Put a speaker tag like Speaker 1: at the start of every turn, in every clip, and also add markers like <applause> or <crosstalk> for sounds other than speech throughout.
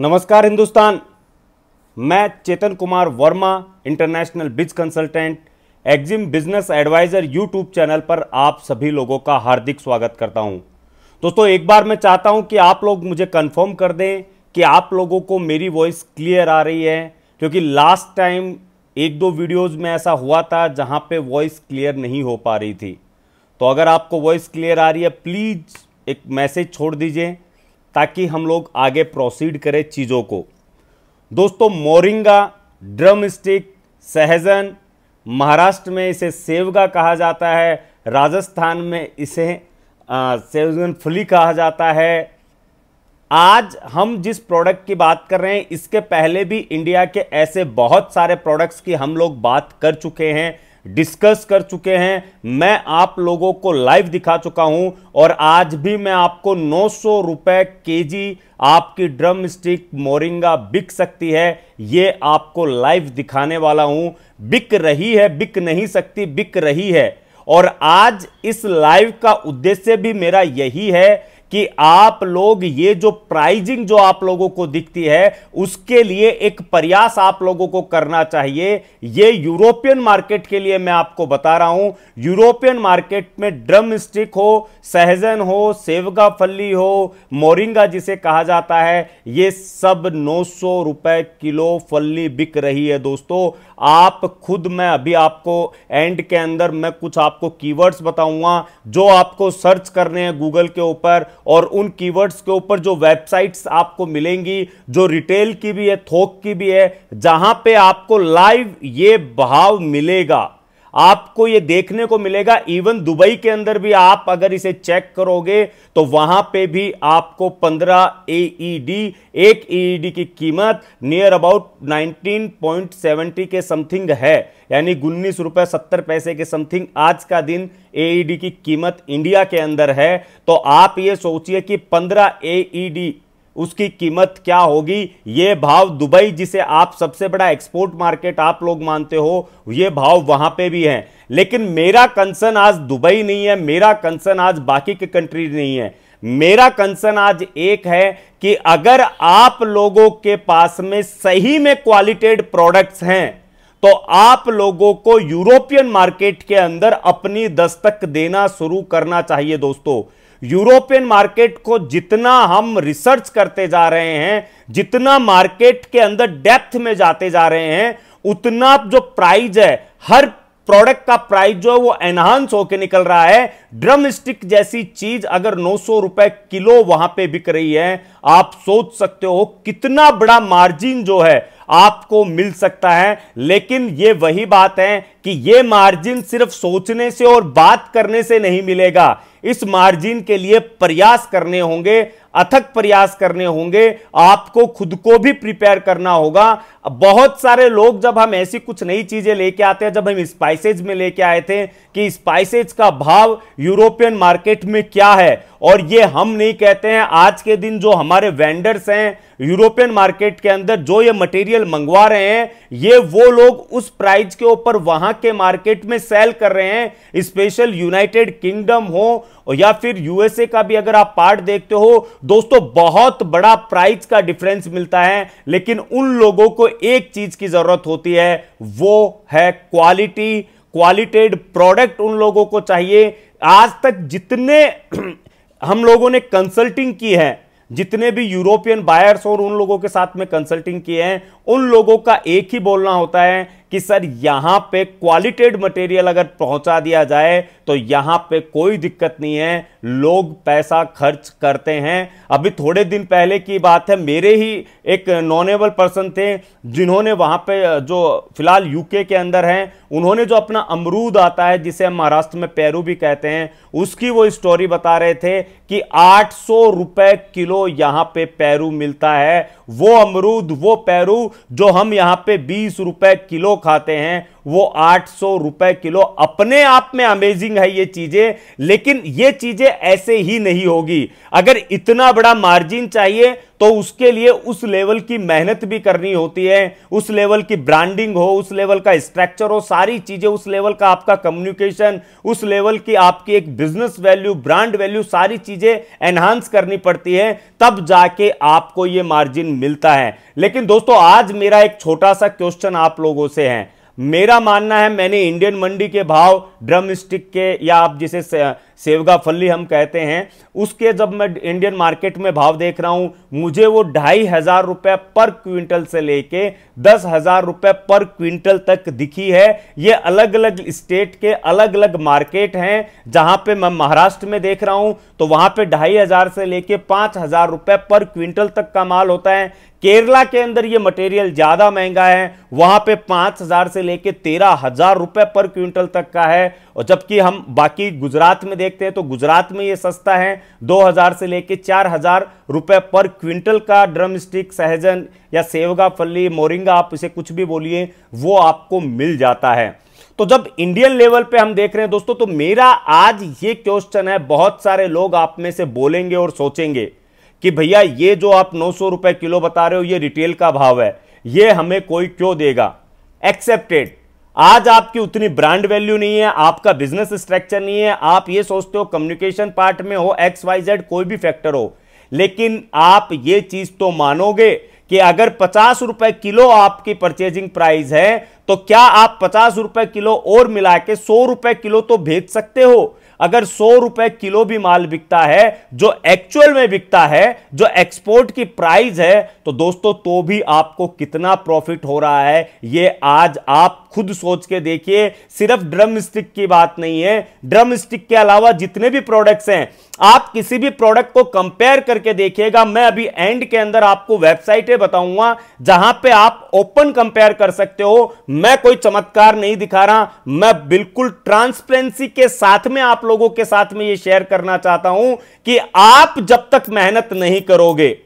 Speaker 1: नमस्कार हिंदुस्तान मैं Chetan Kumar Verma international biz consultant exim business adviser YouTube channel पर आप सभी लोगों का हार्दिक स्वागत करता हूं दोस्तों एक बार मैं चाहता हूं कि आप लोग मुझे कंफर्म कर दें कि आप लोगों को मेरी वॉइस क्लियर आ रही है क्योंकि लास्ट टाइम एक दो वीडियोज़ में ऐसा हुआ था जहाँ पर वॉइस क्लियर नहीं हो पा रही थी तो अगर आपको वॉइस क्लियर आ रही है प्लीज़ एक मैसेज छोड़ दीजिए ताकि हम लोग आगे प्रोसीड करें चीज़ों को दोस्तों मोरिंगा ड्रम स्टिक सहजन महाराष्ट्र में इसे सेवगा कहा जाता है राजस्थान में इसे सेवजन फली कहा जाता है आज हम जिस प्रोडक्ट की बात कर रहे हैं इसके पहले भी इंडिया के ऐसे बहुत सारे प्रोडक्ट्स की हम लोग बात कर चुके हैं डिस्कस कर चुके हैं मैं आप लोगों को लाइव दिखा चुका हूं और आज भी मैं आपको नौ सौ रुपए के जी आपकी ड्रम स्टिक मोरिंगा बिक सकती है ये आपको लाइव दिखाने वाला हूं बिक रही है बिक नहीं सकती बिक रही है और आज इस लाइव का उद्देश्य भी मेरा यही है कि आप लोग ये जो प्राइजिंग जो आप लोगों को दिखती है उसके लिए एक प्रयास आप लोगों को करना चाहिए ये यूरोपियन मार्केट के लिए मैं आपको बता रहा हूं यूरोपियन मार्केट में ड्रम स्टिक हो सहजन हो सेवगा फली हो मोरिंगा जिसे कहा जाता है ये सब नौ सौ रुपए किलो फली बिक रही है दोस्तों आप खुद मैं अभी आपको एंड के अंदर मैं कुछ आपको कीवर्ड्स बताऊंगा जो आपको सर्च करने हैं गूगल के ऊपर और उन कीवर्ड्स के ऊपर जो वेबसाइट्स आपको मिलेंगी जो रिटेल की भी है थोक की भी है जहां पे आपको लाइव ये भाव मिलेगा आपको ये देखने को मिलेगा इवन दुबई के अंदर भी आप अगर इसे चेक करोगे तो वहां पे भी आपको 15 एईडी e एक एईडी e की कीमत नियर अबाउट 19.70 के समथिंग है यानी उन्नीस रुपए सत्तर पैसे के समथिंग आज का दिन एईडी e की कीमत इंडिया के अंदर है तो आप ये सोचिए कि 15 एईडी उसकी कीमत क्या होगी ये भाव दुबई जिसे आप सबसे बड़ा एक्सपोर्ट मार्केट आप लोग मानते हो ये भाव वहां पे भी है लेकिन मेरा कंसर्न आज दुबई नहीं है मेरा कंसर्न आज बाकी के कंट्री नहीं है मेरा कंसर्न आज एक है कि अगर आप लोगों के पास में सही में क्वालिटेड प्रोडक्ट्स हैं तो आप लोगों को यूरोपियन मार्केट के अंदर अपनी दस्तक देना शुरू करना चाहिए दोस्तों यूरोपियन मार्केट को जितना हम रिसर्च करते जा रहे हैं जितना मार्केट के अंदर डेप्थ में जाते जा रहे हैं उतना जो प्राइज है हर प्रोडक्ट का प्राइस जो है वो एनहांस होकर निकल रहा है ड्रम स्टिक जैसी चीज अगर नौ सौ रुपए किलो वहां पे बिक रही है आप सोच सकते हो कितना बड़ा मार्जिन जो है आपको मिल सकता है लेकिन ये वही बात है कि ये मार्जिन सिर्फ सोचने से और बात करने से नहीं मिलेगा इस मार्जिन के लिए प्रयास करने होंगे अथक प्रयास करने होंगे आपको खुद को भी प्रिपेयर करना होगा बहुत सारे लोग जब हम ऐसी कुछ नई चीजें लेके आते हैं जब हम स्पाइसेज में लेके आए थे कि स्पाइसेज का भाव यूरोपियन मार्केट में क्या है और ये हम नहीं कहते हैं आज के दिन जो हमारे वेंडर्स हैं यूरोपियन मार्केट के अंदर जो ये मटेरियल मंगवा रहे हैं ये वो लोग उस प्राइस के ऊपर वहां के मार्केट में सेल कर रहे हैं स्पेशल यूनाइटेड किंगडम हो या फिर यूएसए का भी अगर आप पार्ट देखते हो दोस्तों बहुत बड़ा प्राइस का डिफरेंस मिलता है लेकिन उन लोगों को एक चीज की जरूरत होती है वो है क्वालिटी क्वालिटेड प्रोडक्ट उन लोगों को चाहिए आज तक जितने <clears throat> हम लोगों ने कंसल्टिंग की है जितने भी यूरोपियन बायर्स और उन लोगों के साथ में कंसल्टिंग किए हैं उन लोगों का एक ही बोलना होता है कि सर यहां पे क्वालिटेड मटेरियल अगर पहुंचा दिया जाए तो यहां पे कोई दिक्कत नहीं है लोग पैसा खर्च करते हैं अभी थोड़े दिन पहले की बात है मेरे ही एक नॉनेबल पर्सन थे जिन्होंने वहां पे जो फिलहाल यूके के अंदर हैं उन्होंने जो अपना अमरूद आता है जिसे हम महाराष्ट्र में पेरू भी कहते हैं उसकी वो स्टोरी बता रहे थे कि आठ सौ रुपए किलो यहां पे पेरू मिलता है वो अमरूद वो पैरू जो हम यहाँ पे बीस रुपए किलो खाते हैं वो आठ सौ रुपए किलो अपने आप में अमेजिंग है ये चीजें लेकिन ये चीजें ऐसे ही नहीं होगी अगर इतना बड़ा मार्जिन चाहिए तो उसके लिए उस लेवल की मेहनत भी करनी होती है उस लेवल की ब्रांडिंग हो उस लेवल का स्ट्रक्चर हो सारी चीजें उस लेवल का आपका कम्युनिकेशन उस लेवल की आपकी एक बिजनेस वैल्यू ब्रांड वैल्यू सारी चीजें एनहांस करनी पड़ती है तब जाके आपको ये मार्जिन मिलता है लेकिन दोस्तों आज मेरा एक छोटा सा क्वेश्चन आप लोगों से है मेरा मानना है मैंने इंडियन मंडी के भाव ड्रम स्टिक के या आप जिसे सेवगा फल्ली हम कहते हैं उसके जब मैं इंडियन मार्केट में भाव देख रहा हूं मुझे वो ढाई हजार रुपये पर क्विंटल से लेके दस हजार रुपये पर क्विंटल तक दिखी है ये अलग अलग स्टेट के अलग अलग मार्केट हैं जहां पे मैं महाराष्ट्र में देख रहा हूं तो वहां पे ढाई हजार से लेके पांच हजार रुपये पर क्विंटल तक का माल होता है केरला के अंदर ये मटेरियल ज्यादा महंगा है वहां पे पांच हजार से लेके तेरह हजार रुपए पर क्विंटल तक का है और जबकि हम बाकी गुजरात में देखते हैं तो गुजरात में ये सस्ता है दो हजार से लेके चार हजार रुपए पर क्विंटल का ड्रम स्टिक सहजन या सेवगा फली मोरिंगा आप इसे कुछ भी बोलिए वो आपको मिल जाता है तो जब इंडियन लेवल पे हम देख रहे हैं दोस्तों तो मेरा आज ये क्वेश्चन है बहुत सारे लोग आप में से बोलेंगे और सोचेंगे कि भैया ये जो आप नौ सौ किलो बता रहे हो ये रिटेल का भाव है ये हमें कोई क्यों देगा एक्सेप्टेड आज आपकी उतनी ब्रांड वैल्यू नहीं है आपका बिजनेस स्ट्रक्चर नहीं है आप ये सोचते हो कम्युनिकेशन पार्ट में हो एक्स वाई जेड कोई भी फैक्टर हो लेकिन आप ये चीज तो मानोगे कि अगर पचास रुपए किलो आपकी परचेजिंग प्राइस है तो क्या आप पचास रुपए किलो और मिला के सौ रुपए किलो तो भेज सकते हो अगर सौ रुपए किलो भी माल बिकता है जो एक्चुअल में बिकता है जो एक्सपोर्ट की प्राइस है तो दोस्तों तो भी आपको कितना प्रॉफिट हो रहा है ये आज आप खुद सोच के देखिए सिर्फ ड्रम स्टिक की बात नहीं है ड्रम स्टिक के अलावा जितने भी प्रोडक्ट्स हैं आप किसी भी प्रोडक्ट को कंपेयर करके देखिएगा मैं अभी एंड के अंदर आपको वेबसाइटें बताऊंगा जहां पे आप ओपन कंपेयर कर सकते हो मैं कोई चमत्कार नहीं दिखा रहा मैं बिल्कुल ट्रांसपेरेंसी के साथ में आप लोगों के साथ में ये शेयर करना चाहता हूं कि आप जब तक मेहनत नहीं करोगे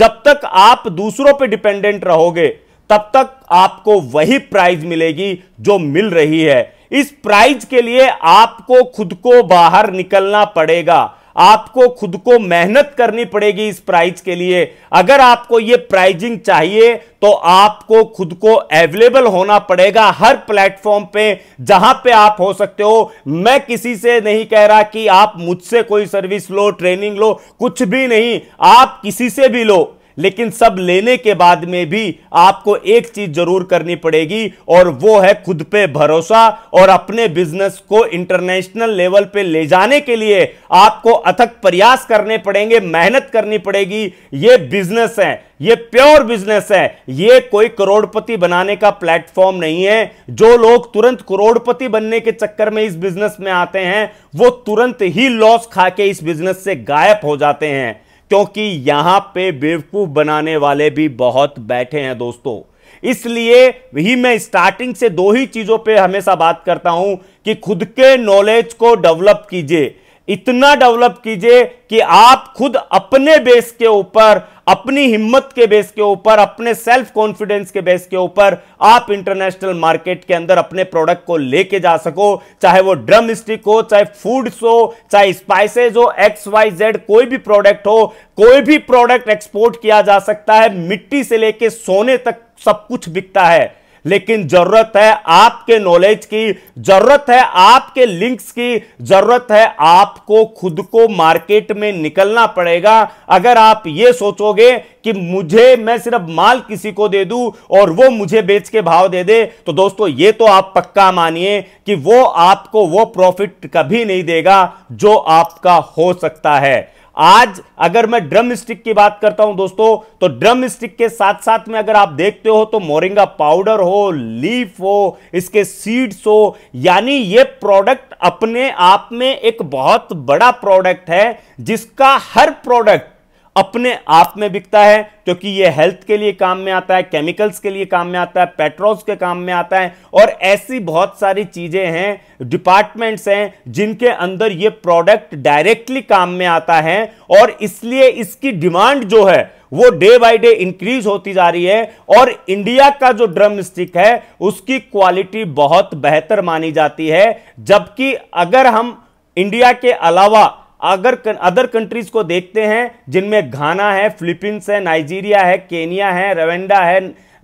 Speaker 1: जब तक आप दूसरों पे डिपेंडेंट रहोगे तब तक आपको वही प्राइज मिलेगी जो मिल रही है इस प्राइज के लिए आपको खुद को बाहर निकलना पड़ेगा आपको खुद को मेहनत करनी पड़ेगी इस प्राइज के लिए अगर आपको यह प्राइजिंग चाहिए तो आपको खुद को अवेलेबल होना पड़ेगा हर प्लेटफॉर्म पे जहां पे आप हो सकते हो मैं किसी से नहीं कह रहा कि आप मुझसे कोई सर्विस लो ट्रेनिंग लो कुछ भी नहीं आप किसी से भी लो लेकिन सब लेने के बाद में भी आपको एक चीज जरूर करनी पड़ेगी और वो है खुद पे भरोसा और अपने बिजनेस को इंटरनेशनल लेवल पे ले जाने के लिए आपको अथक प्रयास करने पड़ेंगे मेहनत करनी पड़ेगी ये बिजनेस है ये प्योर बिजनेस है ये कोई करोड़पति बनाने का प्लेटफॉर्म नहीं है जो लोग तुरंत करोड़पति बनने के चक्कर में इस बिजनेस में आते हैं वो तुरंत ही लॉस खा के इस बिजनेस से गायब हो जाते हैं क्योंकि यहां पे बेवकूफ बनाने वाले भी बहुत बैठे हैं दोस्तों इसलिए ही मैं स्टार्टिंग से दो ही चीजों पे हमेशा बात करता हूं कि खुद के नॉलेज को डेवलप कीजिए इतना डेवलप कीजिए कि आप खुद अपने बेस के ऊपर अपनी हिम्मत के बेस के ऊपर अपने सेल्फ कॉन्फिडेंस के बेस के ऊपर आप इंटरनेशनल मार्केट के अंदर अपने प्रोडक्ट को लेके जा सको चाहे वो ड्रम स्टिक हो चाहे फूड्स हो चाहे स्पाइसेज हो एक्स वाई जेड कोई भी प्रोडक्ट हो कोई भी प्रोडक्ट एक्सपोर्ट किया जा सकता है मिट्टी से लेके सोने तक सब कुछ बिकता है लेकिन जरूरत है आपके नॉलेज की जरूरत है आपके लिंक्स की जरूरत है आपको खुद को मार्केट में निकलना पड़ेगा अगर आप ये सोचोगे कि मुझे मैं सिर्फ माल किसी को दे दूं और वो मुझे बेच के भाव दे दे तो दोस्तों ये तो आप पक्का मानिए कि वो आपको वो प्रॉफिट कभी नहीं देगा जो आपका हो सकता है आज अगर मैं ड्रम स्टिक की बात करता हूं दोस्तों तो ड्रम स्टिक के साथ साथ में अगर आप देखते हो तो मोरिंगा पाउडर हो लीफ हो इसके सीड्स हो यानी ये प्रोडक्ट अपने आप में एक बहुत बड़ा प्रोडक्ट है जिसका हर प्रोडक्ट अपने आप में बिकता है क्योंकि ये हेल्थ के लिए काम में आता है केमिकल्स के लिए काम में आता है पेट्रोल्स के काम में आता है और ऐसी बहुत सारी चीज़ें हैं डिपार्टमेंट्स हैं जिनके अंदर ये प्रोडक्ट डायरेक्टली काम में आता है और इसलिए इसकी डिमांड जो है वो डे बाय डे इंक्रीज होती जा रही है और इंडिया का जो ड्रम स्टिक है उसकी क्वालिटी बहुत बेहतर मानी जाती है जबकि अगर हम इंडिया के अलावा अगर अदर कंट्रीज को देखते हैं जिनमें घाना है फिलीपींस है नाइजीरिया है केनिया है रवेंडा है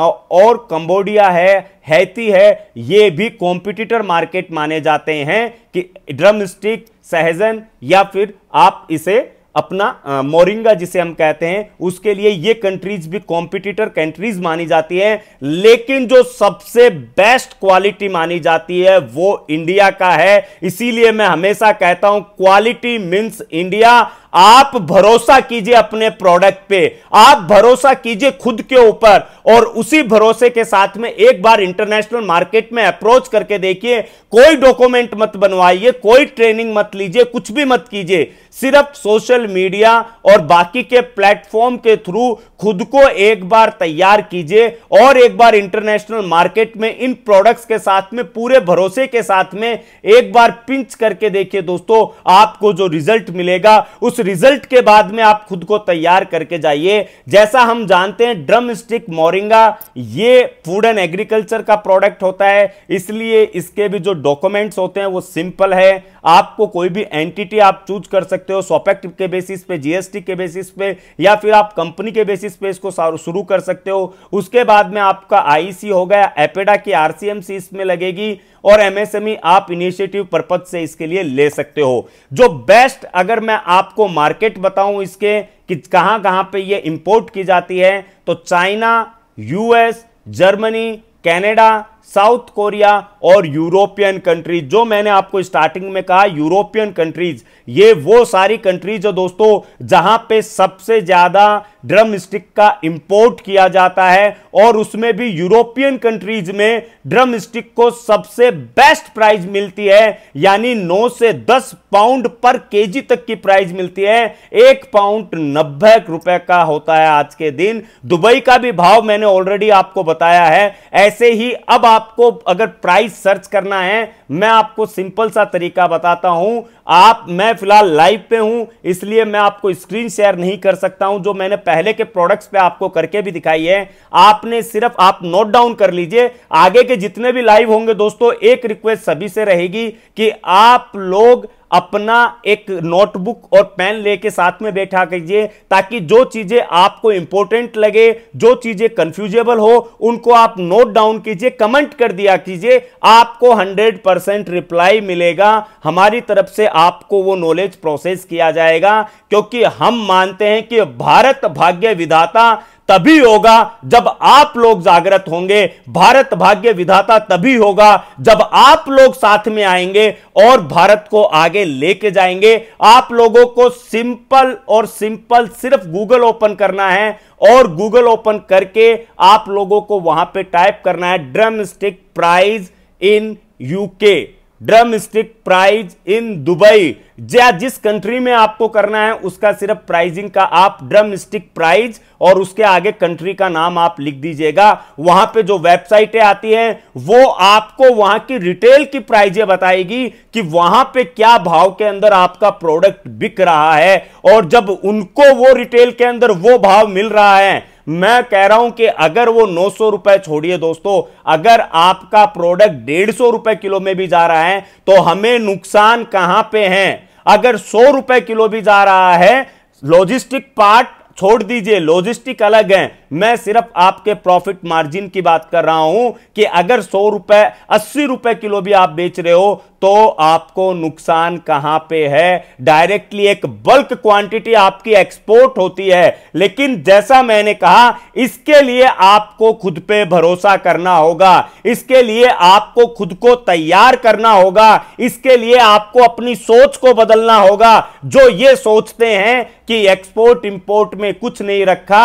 Speaker 1: और कंबोडिया है हैती है ये भी कॉम्पिटिटर मार्केट माने जाते हैं कि ड्रम स्टिक सहजन या फिर आप इसे अपना मोरिंगा जिसे हम कहते हैं उसके लिए ये कंट्रीज भी कॉम्पिटिटर कंट्रीज मानी जाती है लेकिन जो सबसे बेस्ट क्वालिटी मानी जाती है वो इंडिया का है इसीलिए मैं हमेशा कहता हूं क्वालिटी मीन्स इंडिया आप भरोसा कीजिए अपने प्रोडक्ट पे आप भरोसा कीजिए खुद के ऊपर और उसी भरोसे के साथ में एक बार इंटरनेशनल मार्केट में अप्रोच करके देखिए कोई डॉक्यूमेंट मत बनवाइए कोई ट्रेनिंग मत लीजिए कुछ भी मत कीजिए सिर्फ सोशल मीडिया और बाकी के प्लेटफॉर्म के थ्रू खुद को एक बार तैयार कीजिए और एक बार इंटरनेशनल मार्केट में इन प्रोडक्ट्स के साथ में पूरे भरोसे के साथ में एक बार पिंच करके देखिए दोस्तों आपको जो रिजल्ट मिलेगा उस रिजल्ट के बाद में आप खुद को तैयार करके जाइए जैसा हम जानते हैं ड्रम स्टिक मोरिंगा ये फूड एंड एग्रीकल्चर का प्रोडक्ट होता है इसलिए इसके भी जो डॉक्यूमेंट्स होते हैं वो सिंपल है आपको कोई भी एंटिटी आप चूज कर सकते हो सोपेक्ट के बेसिस पे जीएसटी के बेसिस पे या फिर आप कंपनी के बेसिस पे इसको शुरू कर सकते हो उसके बाद में आपका आईसी e हो गया एपेडा की आरसीएमसी इसमें लगेगी और एमएसएमई e आप इनिशिएटिव पर्पज से इसके लिए ले सकते हो जो बेस्ट अगर मैं आपको मार्केट बताऊं इसके कि कहां कहां पे ये इंपोर्ट की जाती है तो China US Germany Canada South Korea और यूरोपियन कंट्रीज जो मैंने आपको स्टार्टिंग में कहा यूरोपियन कंट्रीज ये वो सारी कंट्रीज जो दोस्तों जहां पे सबसे ज्यादा ड्रम स्टिक का इंपोर्ट किया जाता है और उसमें भी यूरोपियन कंट्रीज में ड्रम स्टिक को सबसे बेस्ट प्राइस मिलती है यानी 9 से 10 पाउंड पर केजी तक की प्राइस मिलती है एक पाउंड नब्बे रुपए का होता है आज के दिन दुबई का भी भाव मैंने ऑलरेडी आपको बताया है ऐसे ही अब आप आपको अगर प्राइस सर्च करना है मैं आपको सिंपल सा तरीका बताता हूं आप मैं फिलहाल लाइव पे हूं इसलिए मैं आपको स्क्रीन शेयर नहीं कर सकता हूं जो मैंने पहले के प्रोडक्ट्स पे आपको करके भी दिखाई है आपने सिर्फ आप नोट डाउन कर लीजिए आगे के जितने भी लाइव होंगे दोस्तों एक रिक्वेस्ट सभी से रहेगी कि आप लोग अपना एक नोटबुक और पेन लेके साथ में बैठा कीजिए ताकि जो चीज़ें आपको इंपॉर्टेंट लगे जो चीज़ें कंफ्यूजेबल हो उनको आप नोट डाउन कीजिए कमेंट कर दिया कीजिए आपको 100 परसेंट रिप्लाई मिलेगा हमारी तरफ से आपको वो नॉलेज प्रोसेस किया जाएगा क्योंकि हम मानते हैं कि भारत भाग्य विधाता तभी होगा जब आप लोग जागृत होंगे भारत भाग्य विधाता तभी होगा जब आप लोग साथ में आएंगे और भारत को आगे लेके जाएंगे आप लोगों को सिंपल और सिंपल सिर्फ गूगल ओपन करना है और गूगल ओपन करके आप लोगों को वहां पे टाइप करना है drumstick price in UK drumstick price in Dubai या जिस कंट्री में आपको करना है उसका सिर्फ प्राइजिंग का आप ड्रम स्टिक प्राइज और उसके आगे कंट्री का नाम आप लिख दीजिएगा वहां पे जो वेबसाइटें आती हैं वो आपको वहां की रिटेल की प्राइजें बताएगी कि वहां पे क्या भाव के अंदर आपका प्रोडक्ट बिक रहा है और जब उनको वो रिटेल के अंदर वो भाव मिल रहा है मैं कह रहा हूं कि अगर वो नौ सौ रुपए छोड़िए दोस्तों अगर आपका प्रोडक्ट डेढ़ सौ रुपए किलो में भी जा रहा है तो हमें नुकसान कहां पे है अगर सौ रुपए किलो भी जा रहा है लॉजिस्टिक पार्ट छोड़ दीजिए लॉजिस्टिक अलग है मैं सिर्फ आपके प्रॉफिट मार्जिन की बात कर रहा हूं कि अगर सौ रुपए अस्सी रुपए किलो भी आप बेच रहे हो तो आपको नुकसान कहां पे है डायरेक्टली एक बल्क क्वांटिटी आपकी एक्सपोर्ट होती है लेकिन जैसा मैंने कहा इसके लिए आपको खुद पे भरोसा करना होगा इसके लिए आपको खुद को तैयार करना होगा इसके लिए आपको अपनी सोच को बदलना होगा जो ये सोचते हैं कि एक्सपोर्ट इंपोर्ट में कुछ नहीं रखा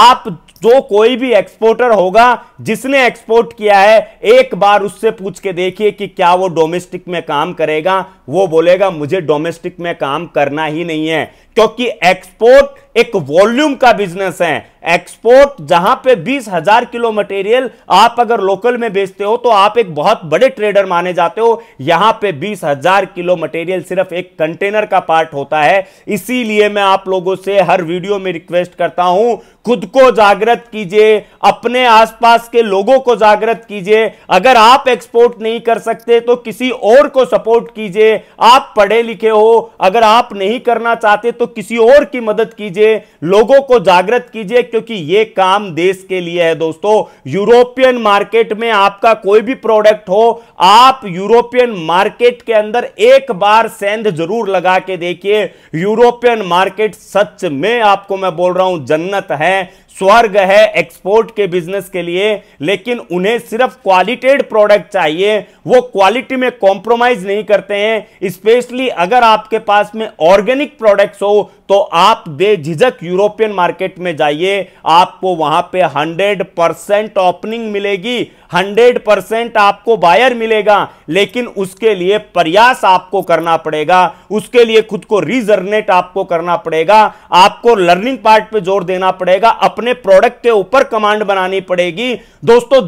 Speaker 1: आप जो कोई भी एक्सपोर्टर होगा जिसने एक्सपोर्ट किया है एक बार उससे पूछ के देखिए कि क्या वो डोमेस्टिक में काम करेगा वो बोलेगा मुझे डोमेस्टिक में काम करना ही नहीं है क्योंकि एक्सपोर्ट एक वॉल्यूम का बिजनेस है एक्सपोर्ट जहां पे बीस हजार किलो मटेरियल आप अगर लोकल में बेचते हो तो आप एक बहुत बड़े ट्रेडर माने जाते हो यहां पे बीस हजार किलो मटेरियल सिर्फ एक कंटेनर का पार्ट होता है इसीलिए मैं आप लोगों से हर वीडियो में रिक्वेस्ट करता हूं खुद को जागृत कीजिए अपने आसपास के लोगों को जागृत कीजिए अगर आप एक्सपोर्ट नहीं कर सकते तो किसी और को सपोर्ट कीजिए आप पढ़े लिखे हो अगर आप नहीं करना चाहते तो किसी और की मदद कीजिए कीजिए लोगों को जागृत कीजिए क्योंकि ये काम देश के लिए है दोस्तों यूरोपियन मार्केट में आपका कोई भी प्रोडक्ट हो आप यूरोपियन मार्केट के अंदर एक बार सेंध जरूर लगा के देखिए यूरोपियन मार्केट सच में आपको मैं बोल रहा हूं जन्नत है स्वर्ग है एक्सपोर्ट के बिजनेस के लिए लेकिन उन्हें सिर्फ क्वालिटेड प्रोडक्ट चाहिए वो क्वालिटी में कॉम्प्रोमाइज नहीं करते हैं स्पेशली अगर आपके पास में ऑर्गेनिक प्रोडक्ट्स हो तो आप बेझिझक यूरोपियन मार्केट में जाइए आपको वहां पे 100 परसेंट ओपनिंग मिलेगी 100 परसेंट आपको बायर मिलेगा लेकिन उसके लिए प्रयास आपको करना पड़ेगा उसके लिए खुद को रिजर्नेट आपको करना पड़ेगा आपको लर्निंग पार्ट पे जोर देना पड़ेगा अपने अपने प्रोडक्ट के ऊपर कमांड बनानी पड़ेगी दोस्तों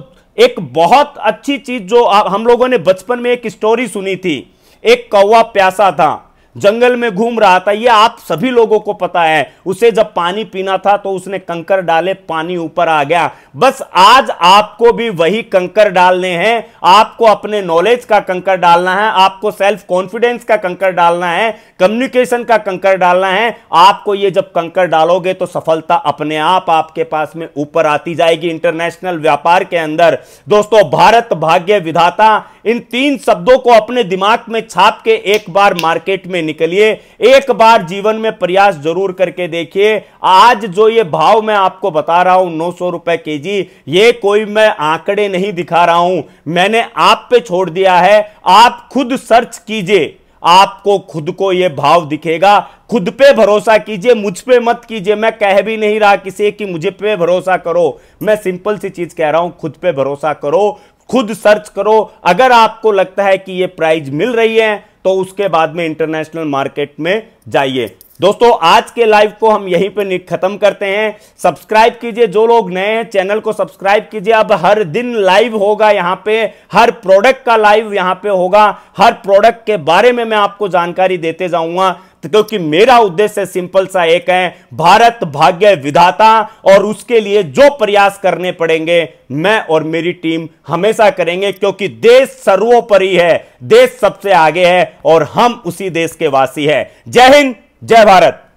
Speaker 1: एक बहुत अच्छी चीज जो हम लोगों ने बचपन में एक स्टोरी सुनी थी एक कौवा प्यासा था जंगल में घूम रहा था ये आप सभी लोगों को पता है उसे जब पानी पीना था तो उसने कंकर डाले पानी ऊपर आ गया बस आज आपको भी वही कंकर डालने हैं आपको अपने नॉलेज का कंकर डालना है आपको सेल्फ कॉन्फिडेंस का कंकर डालना है कम्युनिकेशन का कंकर डालना है आपको ये जब कंकर डालोगे तो सफलता अपने आप आपके पास में ऊपर आती जाएगी इंटरनेशनल व्यापार के अंदर दोस्तों भारत भाग्य विधाता इन तीन शब्दों को अपने दिमाग में छाप के एक बार मार्केट में निकलिए एक बार जीवन में प्रयास जरूर करके देखिए आज जो ये भाव मैं आपको बता रहा हूं नौ सौ रुपए के जी ये कोई मैं आंकड़े नहीं दिखा रहा हूं मैंने आप पे छोड़ दिया है आप खुद सर्च कीजिए आपको खुद को यह भाव दिखेगा खुद पे भरोसा कीजिए मुझ पे मत कीजिए मैं कह भी नहीं रहा किसी कि मुझे पे भरोसा करो मैं सिंपल सी चीज कह रहा हूं खुद पे भरोसा करो खुद सर्च करो अगर आपको लगता है कि ये प्राइज मिल रही है तो उसके बाद में इंटरनेशनल मार्केट में जाइए दोस्तों आज के लाइव को हम यहीं पे खत्म करते हैं सब्सक्राइब कीजिए जो लोग नए हैं चैनल को सब्सक्राइब कीजिए अब हर दिन लाइव होगा यहाँ पे हर प्रोडक्ट का लाइव यहाँ पे होगा हर प्रोडक्ट के बारे में मैं आपको जानकारी देते जाऊंगा तो क्योंकि मेरा उद्देश्य सिंपल सा एक है भारत भाग्य विधाता और उसके लिए जो प्रयास करने पड़ेंगे मैं और मेरी टीम हमेशा करेंगे क्योंकि देश सर्वोपरि है देश सबसे आगे है और हम उसी देश के वासी है जय हिंद जय भारत